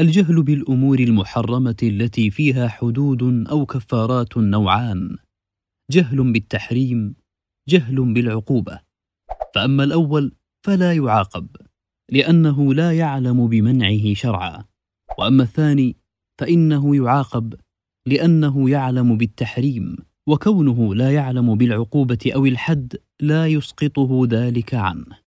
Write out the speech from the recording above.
الجهل بالامور المحرمه التي فيها حدود او كفارات نوعان جهل بالتحريم جهل بالعقوبه فاما الاول فلا يعاقب لانه لا يعلم بمنعه شرعا واما الثاني فانه يعاقب لانه يعلم بالتحريم وكونه لا يعلم بالعقوبه او الحد لا يسقطه ذلك عنه